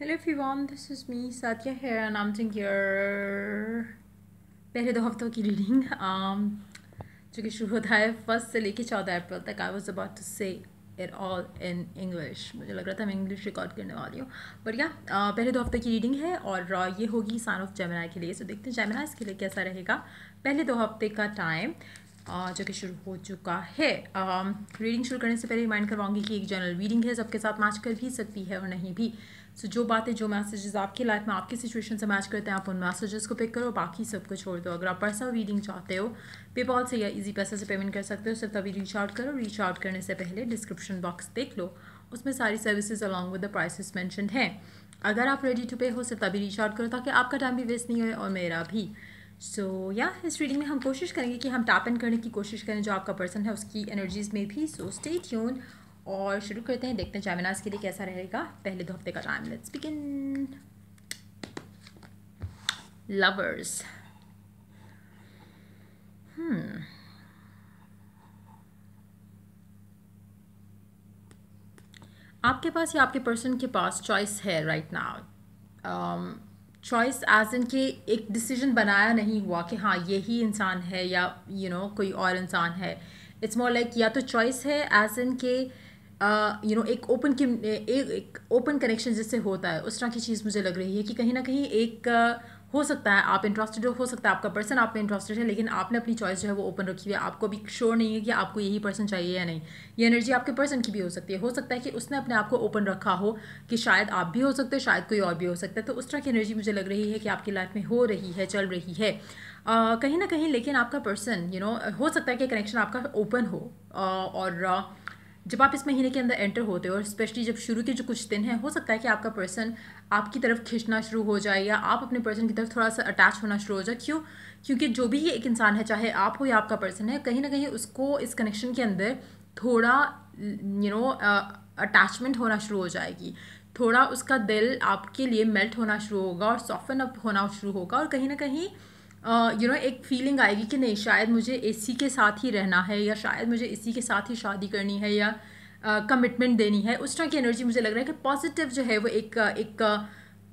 Hello everyone this is me Sathiya है नाम your पहले दो हफ्तों की रीडिंग um, जो कि शुरू होता है फर्स्ट से लेके चौदह अप्रैल तक I was about to say it all in English मुझे लग रहा था मैं इंग्लिश रिकॉर्ड करने वाली हूँ बट या uh, पहले दो हफ्ते की रीडिंग है और uh, ये होगी सान ऑफ जेमिनाई के लिए सो देखते हैं जेमिनाइज इसके लिए कैसा रहेगा पहले दो हफ्ते का टाइम जो कि शुरू हो चुका है रीडिंग शुरू करने से पहले रिमाइंड करवाऊंगी कि एक जनरल रीडिंग है सबके साथ मैच कर भी सकती है और नहीं भी सो so, जो बातें जो मैसेजेस आपकी लाइफ में आपकी सिचुएशन से मैच करते हैं आप उन मैसेजेस को पिक करो बाकी सबको छोड़ दो अगर आप पर्सनल रीडिंग चाहते हो पेपॉल से या इजी पैसे से पेमेंट कर सकते हो सिर्फ तभी रीच आउट करो रीच आउट करने से पहले डिस्क्रिप्शन बॉक्स देख लो उसमें सारी services along with the prices mention हैं अगर आप रेडी टू पे हो सिर्फ तभी रीच आउट करो ताकि आपका टाइम भी वेस्ट नहीं हो और मेरा भी सो या इस रीडिंग में हम कोशिश करेंगे कि हम टैप इन करने की कोशिश करें जो आपका पर्सन है उसकी एनर्जीज़ में भी सो स्टे ट्यून और शुरू करते हैं देखते हैं जैमिनाज के लिए कैसा रहेगा पहले दो हफ्ते का टाइम लेट्स बिगिन लवर्स आपके पास या आपके पर्सन के पास चॉइस है right now choice as in कि एक डिसीजन बनाया नहीं हुआ कि हाँ यही इंसान है या यू you नो know, कोई और इंसान है इट्स मोर लाइक या तो चॉइस है एज इन के यू नो एक ओपन एक ओपन कनेक्शन जिससे होता है उस तरह की चीज़ मुझे लग रही है कि कहीं ना कहीं एक uh, हो सकता है आप इंटरेस्टेड हो सकता है आपका पर्सन आप में इंटरेस्टेड है लेकिन आपने अपनी चॉइस जो है वो ओपन रखी हुई है आपको अभी श्योर नहीं है कि आपको यही पर्सन चाहिए या नहीं ये एनर्जी आपके पर्सन की भी हो सकती है हो सकता है कि उसने अपने आप को ओपन रखा हो कि शायद आप भी हो सकते हो शायद कोई और भी हो सकता है तो उस तरह की एनर्जी मुझे लग रही है कि आपकी लाइफ में हो रही है चल रही है कहीं ना कहीं लेकिन आपका पर्सन यू नो हो सकता है कि कनेक्शन आपका ओपन हो और uh, जब आप इस महीने के अंदर एंटर होते हो और स्पेशली जब शुरू के जो कुछ दिन हैं हो सकता है कि आपका पर्सन आपकी तरफ खींचना शुरू हो जाए या आप अपने पर्सन की तरफ थोड़ा सा अटैच होना शुरू हो जाए क्यों क्योंकि जो भी ये एक इंसान है चाहे आप हो या आपका पर्सन है कहीं ना कहीं उसको इस कनेक्शन के अंदर थोड़ा यू नो अटैचमेंट होना शुरू हो जाएगी थोड़ा उसका दिल आपके लिए मेल्ट होना शुरू होगा और सॉफ्टन अप होना शुरू होगा और कहीं ना कहीं यू नो एक फीलिंग आएगी कि नहीं शायद मुझे इसी के साथ ही रहना है या शायद मुझे इसी के साथ ही शादी करनी है या कमिटमेंट uh, देनी है उस तरह की एनर्जी मुझे लग रहा है कि पॉजिटिव जो है वो एक एक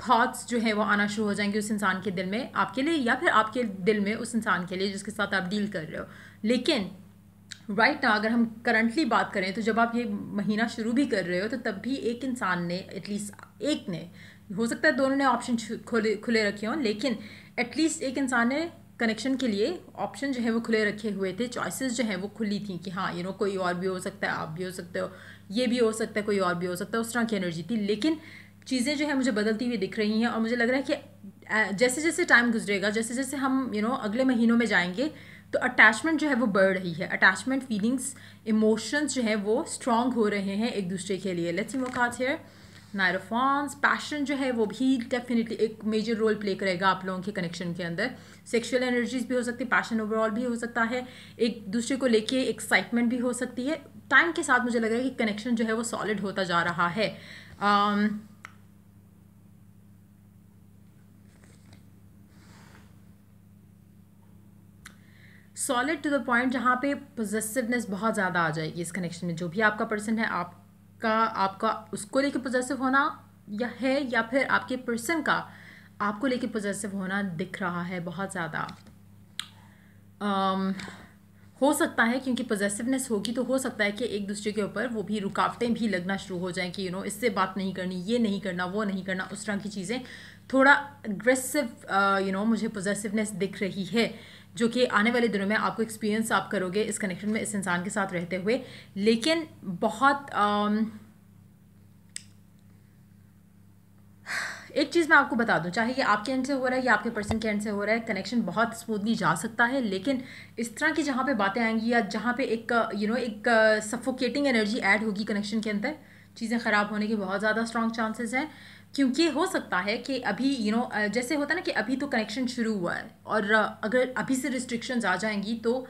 थाट्स जो है वो आना शुरू हो जाएंगे उस इंसान के दिल में आपके लिए या फिर आपके दिल में उस इंसान के लिए जिसके साथ आप डील कर रहे हो लेकिन राइट right ना अगर हम करंटली बात करें तो जब आप ये महीना शुरू भी कर रहे हो तो तब भी एक इंसान ने एटलीस्ट एक ने हो सकता है दोनों ने ऑप्शन खुले खुले रखे हों लेकिन एटलीस्ट एक इंसान ने कनेक्शन के लिए ऑप्शन जो है वो खुले रखे हुए थे चॉइसेस जो हैं वो खुली थी कि हाँ यू नो कोई और भी हो सकता है आप भी हो सकते हो ये भी हो सकता है कोई और भी हो सकता है उस तरह की एनर्जी थी लेकिन चीज़ें जो है मुझे बदलती हुई दिख रही हैं और मुझे लग रहा है कि जैसे जैसे टाइम गुजरेगा जैसे जैसे हम यू you नो know, अगले महीनों में जाएंगे तो अटैचमेंट जो है वो बढ़ रही है अटैचमेंट फीलिंग्स इमोशंस जो है वो स्ट्रॉन्ग हो रहे हैं एक दूसरे के लिए लेट्स सी मोक नायरोफॉन्स पैशन जो है वो भी डेफिनेटली एक मेजर रोल प्ले करेगा आप लोगों के कनेक्शन के अंदर सेक्सुअल एनर्जीज भी हो सकती है पैशन ओवरऑल भी हो सकता है एक दूसरे को लेके एक्साइटमेंट भी हो सकती है टाइम के साथ मुझे लग रहा है कि कनेक्शन जो है वो सॉलिड होता जा रहा है um, solid to the point जहाँ पे पोजेसिवनेस बहुत ज़्यादा आ जाएगी इस कनेक्शन में जो भी आपका पर्सन है आप का आपका उसको लेके पॉजिटिव होना या है या फिर आपके पर्सन का आपको लेके पॉजिटिव होना दिख रहा है बहुत ज़्यादा um, हो सकता है क्योंकि पॉजिटिवनेस होगी तो हो सकता है कि एक दूसरे के ऊपर वो भी रुकावटें भी लगना शुरू हो जाएं कि यू you नो know, इससे बात नहीं करनी ये नहीं करना वो नहीं करना उस तरह की चीज़ें थोड़ा अग्रेसिव यू नो मुझे पॉजिटिवनेस दिख रही है जो कि आने वाले दिनों में आपको एक्सपीरियंस आप करोगे इस कनेक्शन में इस इंसान के साथ रहते हुए लेकिन बहुत आम, एक चीज़ मैं आपको बता दूं चाहे ये आपके एंड से हो रहा है या आपके पर्सन के एंड से हो रहा है कनेक्शन बहुत स्मूथली जा सकता है लेकिन इस तरह की जहाँ पे बातें आएंगी या जहाँ पे एक यू नो एक सफोकेटिंग एनर्जी ऐड होगी कनेक्शन के अंदर चीज़ें ख़राब होने के बहुत ज़्यादा स्ट्रॉन्ग चांसेस हैं क्योंकि हो सकता है कि अभी यू you नो know, जैसे होता है ना कि अभी तो कनेक्शन शुरू हुआ है और अगर अभी से रिस्ट्रिक्शन आ जाएंगी तो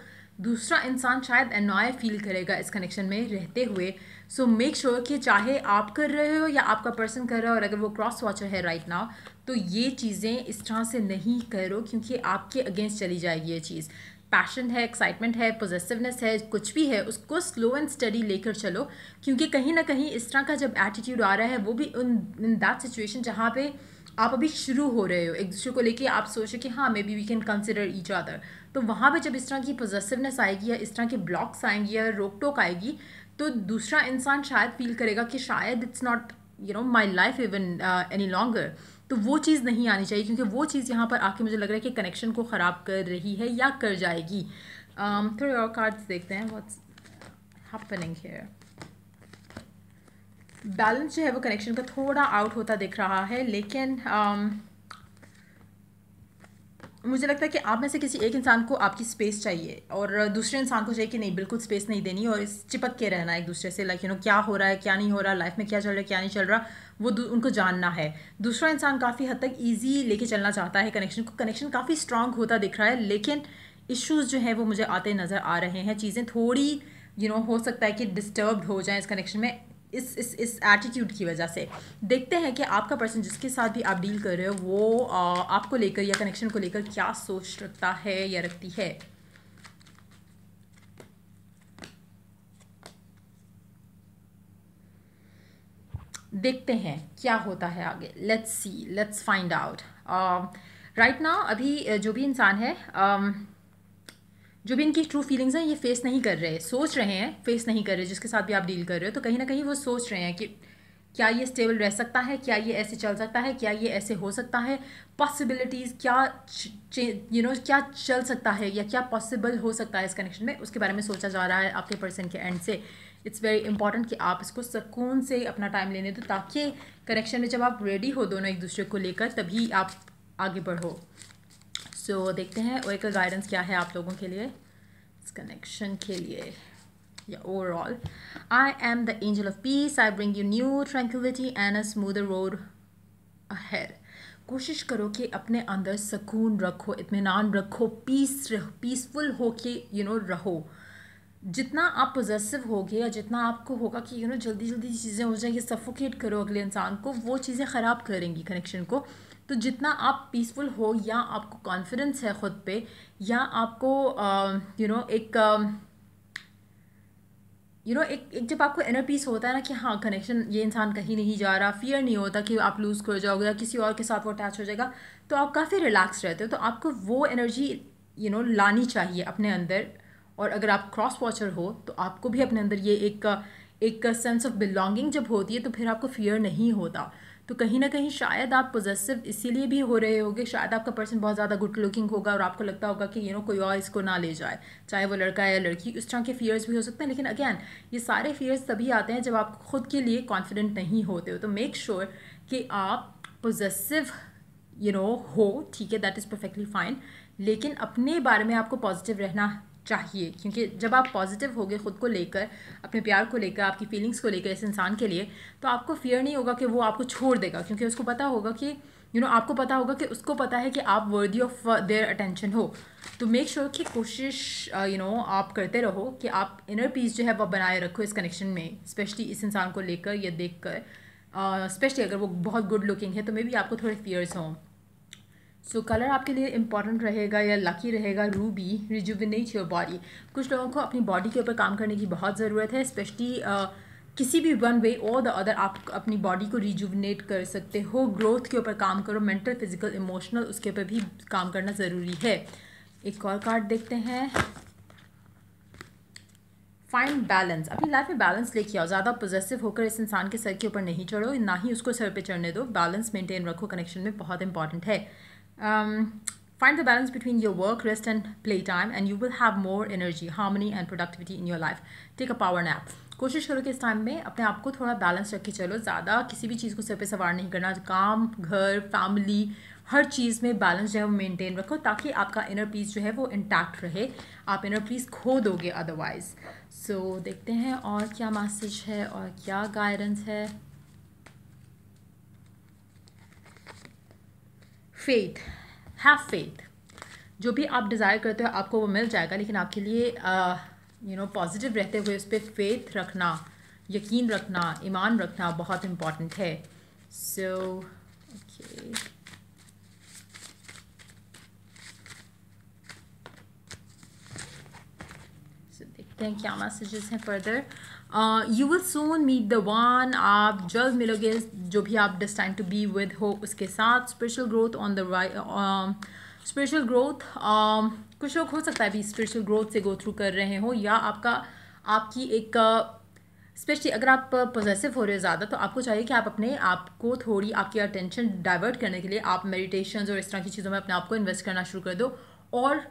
दूसरा इंसान शायद अनॉय फील करेगा इस कनेक्शन में रहते हुए सो मेक श्योर कि चाहे आप कर रहे हो या आपका पर्सन कर रहा हो और अगर वो क्रॉस वॉचर है राइट right नाउ तो ये चीज़ें इस तरह से नहीं करो क्योंकि आपके अगेंस्ट चली जाएगी ये चीज़ पैशन है एक्साइटमेंट है पोजेसिवनेस है कुछ भी है उसको स्लो एंड स्टडी लेकर चलो क्योंकि कहीं ना कहीं इस तरह का जब एटीट्यूड आ रहा है वो भी उन इन दैट सिचुएशन जहाँ पे आप अभी शुरू हो रहे हो एक दूसरे को लेके आप सोच कि हाँ maybe we can consider each other तो वहाँ पे जब इस तरह की पोजेसिवनेस आएगी या इस तरह के ब्लॉक्स आएंगे या रोक टोक आएगी तो दूसरा इंसान शायद फील करेगा कि शायद it's not you know my life even any longer तो वो चीज़ नहीं आनी चाहिए क्योंकि वो चीज़ यहाँ पर आके मुझे लग रहा है कि कनेक्शन को ख़राब कर रही है या कर जाएगी um, थोड़े और कार्ड्स देखते हैं वॉट्स हैपनिंग हेयर बैलेंस जो है वो कनेक्शन का थोड़ा आउट होता दिख रहा है लेकिन um, मुझे लगता है कि आप में से किसी एक इंसान को आपकी स्पेस चाहिए और दूसरे इंसान को चाहिए कि नहीं बिल्कुल स्पेस नहीं देनी और इस चिपक के रहना एक दूसरे से लाइक यू नो क्या हो रहा है क्या नहीं हो रहा लाइफ में क्या चल रहा है क्या नहीं चल रहा वो उनको जानना है दूसरा इंसान काफ़ी हद तक ईजी लेके चलना चाहता है कनेक्शन को कनेक्शन काफ़ी स्ट्रांग होता दिख रहा है लेकिन इश्यूज़ जो हैं वो मुझे आते नज़र आ रहे हैं चीज़ें थोड़ी यू you नो know, हो सकता है कि डिस्टर्ब हो जाए इस कनेक्शन में इस इस इस एटीट्यूड की वजह से देखते हैं कि आपका पर्सन जिसके साथ भी आप डील कर रहे हो वो आ, आपको लेकर या कनेक्शन को लेकर क्या सोच रखता है या रखती है देखते हैं क्या होता है आगे let's see let's find out right ना अभी जो भी इंसान है um, जो भी इनकी ट्रू फीलिंग्स हैं ये फेस नहीं कर रहे सोच रहे हैं फेस नहीं कर रहे जिसके साथ भी आप डील कर रहे हो तो कहीं ना कहीं वो सोच रहे हैं कि क्या ये स्टेबल रह सकता है क्या ये ऐसे चल सकता है क्या ये ऐसे हो सकता है पॉसिबिलिटीज़ क्या यू नो you know, क्या चल सकता है या क्या पॉसिबल हो सकता है इस कनेक्शन में उसके बारे में सोचा जा रहा है आपके पर्सन के एंड से इट्स वेरी इंपॉर्टेंट कि आप इसको सुकून से अपना टाइम लेने दो ताकि करेक्शन में जब आप रेडी हो दोनों एक दूसरे को लेकर तभी आप आगे बढ़ो सो so, देखते हैं और का गाइडेंस क्या है आप लोगों के लिए इस कनेक्शन के लिए या overall I am the angel of peace I bring you new tranquility and a smooth road ahead कोशिश करो कि अपने अंदर सुकून रखो इतमान रखो पीस रहो पीसफुल हो के यू नो रहो जितना आप पोजेसिव होगे या जितना आपको होगा कि यू नो जल्दी जल्दी चीज़ें हो जाए ये सफोकेट करो अगले इंसान को वो चीज़ें ख़राब करेंगी कनेक्शन को तो जितना आप पीसफुल हो या आपको कॉन्फिडेंस है ख़ुद पे या आपको यू uh, नो एक यू um, नो एक एक जब आपको इनर पीस होता है ना कि हाँ कनेक्शन ये इंसान कहीं नहीं जा रहा फियर नहीं होता कि आप लूज़ कर जाओगे या किसी और के साथ वो अटैच हो जाएगा तो आप काफ़ी रिलैक्स रहते हो तो आपको वो एनर्जी यू नो लानी चाहिए अपने अंदर और अगर आप क्रॉस वॉचर हो तो आपको भी अपने अंदर ये एक एक सेंस ऑफ बिलोंगिंग जब होती है तो फिर आपको फियर नहीं होता तो कहीं ना कहीं शायद आप पोजेसिव इसीलिए भी हो रहे होगे शायद आपका पर्सन बहुत ज़्यादा गुड लुकिंग होगा और आपको लगता होगा कि यू नो कोई और इसको ना ले जाए चाहे वो लड़का है या लड़की उस तरह के फियर्स भी हो सकते हैं लेकिन अगैन ये सारे फियर्स तभी आते हैं जब आप खुद के लिए कॉन्फिडेंट नहीं होते हो तो मेक श्योर sure कि आप पोजेसिव यू नो हो ठीक है दैट इज़ परफेक्टली फाइन लेकिन अपने बारे में आपको पॉजिटिव रहना चाहिए क्योंकि जब आप पॉजिटिव होगे ख़ुद को लेकर अपने प्यार को लेकर आपकी फीलिंग्स को लेकर इस इंसान के लिए तो आपको फियर नहीं होगा कि वो आपको छोड़ देगा क्योंकि उसको पता होगा कि यू you नो know, आपको पता होगा कि उसको पता है कि आप वर्दी ऑफ देयर अटेंशन हो तो मेक श्योर कि कोशिश यू uh, नो आप करते रहो कि आप इनर पीस जो है वह बनाए रखो इस कनेक्शन में स्पेशली इस इंसान को लेकर या देख कर स्पेशली uh, अगर वो बहुत गुड लुकिंग है तो मे भी आपको थोड़े फियर्स हों सो so, कलर आपके लिए इंपॉर्टेंट रहेगा या लकी रहेगा रूबी रिजुविनेट योर बॉडी कुछ लोगों को अपनी बॉडी के ऊपर काम करने की बहुत ज़रूरत है स्पेशली किसी भी वन वे और द अदर आप अपनी बॉडी को रिजुविनेट कर सकते हो ग्रोथ के ऊपर काम करो मेंटल फिजिकल इमोशनल उसके ऊपर भी काम करना ज़रूरी है एक और कार्ड देखते हैं फाइंड बैलेंस अपनी लाइफ में बैलेंस लेके आओ ज़्यादा पोजेसिव होकर इस इंसान के सर के ऊपर नहीं चढ़ो ना ही उसको सर पे चढ़ने दो बैलेंस मेंटेन रखो कनेक्शन में बहुत इंपॉर्टेंट है Um, find the balance between your work, rest, and playtime, and you will have more energy, harmony, and productivity in your life. Take a power nap. कोशिश करो कि इस टाइम में अपने आप को थोड़ा बैलेंस रख के चलो ज़्यादा किसी भी चीज़ को सिर पे सवार नहीं करना काम घर फैमिली हर चीज़ में बैलेंस जो है वो मेंटेन रखो ताकि आपका इनर पीस जो है वो इंटैक्ट रहे आप इनर पीस खो दोगे अदरवाइज़ सो so, देखते हैं और क्या मैसेज है और क्या गाइडेंस है फेथ हैव फेथ जो भी आप डिज़ायर करते हो आपको वो मिल जाएगा लेकिन आपके लिए यू नो पॉजिटिव रहते हुए उस पर फेथ रखना यकीन रखना ईमान रखना बहुत इम्पॉर्टेंट है सो ओके देखते हैं क्या मैसेजेस हैं further you will soon meet the one आप जल्द मिलोगे जो भी आप डिस्टाइन टू बी विद हो उसके साथ special growth on the special growth कुछ लोग हो सकता है भी स्पेशल ग्रोथ से गो थ्रू कर रहे हो या आपका आपकी एक स्पेशली uh, अगर आप पोजेसिव हो रहे हो ज़्यादा तो आपको चाहिए कि आप अपने आप को थोड़ी आपकी अटेंशन डाइवर्ट करने के लिए आप मेडिटेशन और इस तरह की चीज़ों में अपने आप को इन्वेस्ट करना शुरू कर दो और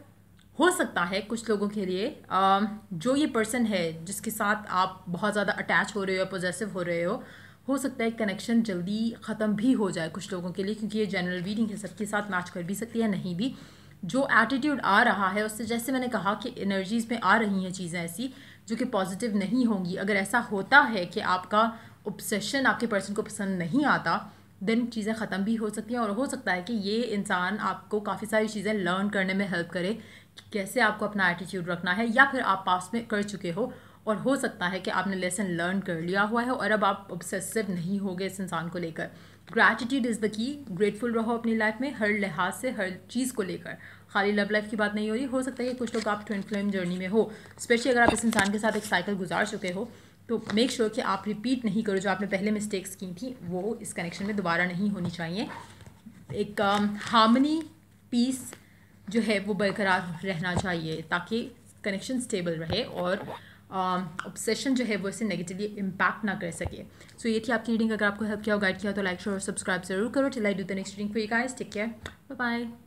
हो सकता है कुछ लोगों के लिए जो ये पर्सन है जिसके साथ आप बहुत ज़्यादा अटैच हो रहे हो पोजेसिव हो रहे हो हो सकता है कनेक्शन जल्दी ख़त्म भी हो जाए कुछ लोगों के लिए क्योंकि ये जनरल रीडिंग है सबके साथ मैच कर भी सकती है नहीं भी जो एटीट्यूड आ रहा है उससे जैसे मैंने कहा कि एनर्जीज़ में आ रही हैं चीज़ें ऐसी जो कि पॉजिटिव नहीं होंगी अगर ऐसा होता है कि आपका ऑब्सेशन आपके पर्सन को पसंद नहीं आता देन चीज़ें ख़त्म भी हो सकती हैं और हो सकता है कि ये इंसान आपको काफ़ी सारी चीज़ें लर्न करने में हेल्प करे कैसे आपको अपना एटीट्यूड रखना है या फिर आप पास में कर चुके हो और हो सकता है कि आपने लेसन लर्न कर लिया हुआ है और अब आप ऑब्सेसिव नहीं हो गए इस इंसान को लेकर gratitude is the key grateful रहो अपनी लाइफ में हर लिहाज से हर चीज़ को लेकर खाली लव लाइफ की बात नहीं हो रही हो सकता है कि कुछ लोग आप ट्विन फ्लेम जर्नी में हो स्पेशली अगर आप इस इंसान के साथ एक साइकिल गुजार चुके हो तो मेक श्योर sure कि आप रिपीट नहीं करो जो आपने पहले मिस्टेक्स की थी वो इस कनेक्शन में दोबारा नहीं होनी चाहिए एक हार्मनी um, पीस जो है वो बरकरार रहना चाहिए ताकि कनेक्शन स्टेबल रहे और ऑब्सेशन um, uh, जो है वो इसे नेगेटिवली इम्पैक्ट ना कर सके सो so, ये थी आपकी रीडिंग अगर आपको हेल्प किया हो गाइड किया तो लाइक शेयर और सब्सक्राइब जरूर करो till I do the next reading for you guys take care bye bye